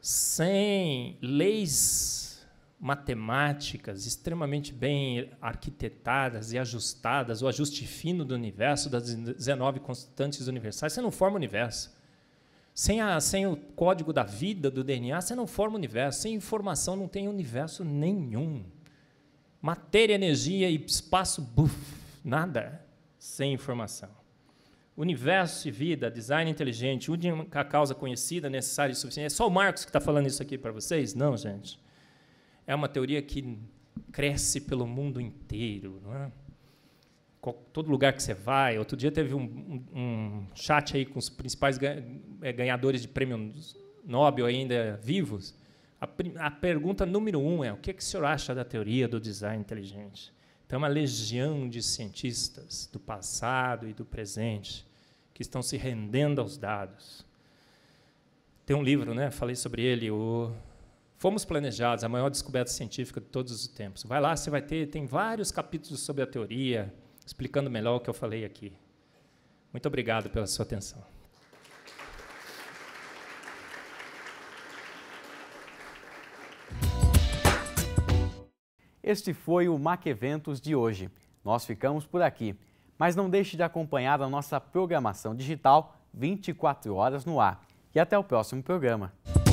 Sem leis matemáticas extremamente bem arquitetadas e ajustadas, o ajuste fino do universo, das 19 constantes universais, você não forma o universo. Sem, a, sem o código da vida, do DNA, você não forma o universo. Sem informação não tem universo nenhum. Matéria, energia e espaço, buf, nada sem informação. Universo e vida, design inteligente, única causa conhecida, necessária e suficiente. É só o Marcos que está falando isso aqui para vocês? Não, gente. É uma teoria que cresce pelo mundo inteiro, não é? todo lugar que você vai. Outro dia teve um, um, chat aí com os principais eh, ganhadores de prêmio Nobel ainda vivos. A, a, pergunta número um é: o que, é que o senhor acha da teoria do design inteligente? Então, é uma legião de cientistas do passado e do presente que estão se rendendo aos dados. Tem um livro, né? Falei sobre ele, o Fomos Planejados, a maior descoberta científica de todos os tempos. Vai lá, você vai ter, tem vários capítulos sobre a teoria, explicando melhor o que eu falei aqui. Muito obrigado pela sua atenção. Este foi o MAC Eventos de hoje. Nós ficamos por aqui, mas não deixe de acompanhar a nossa programação digital 24 horas no ar. E até o próximo programa.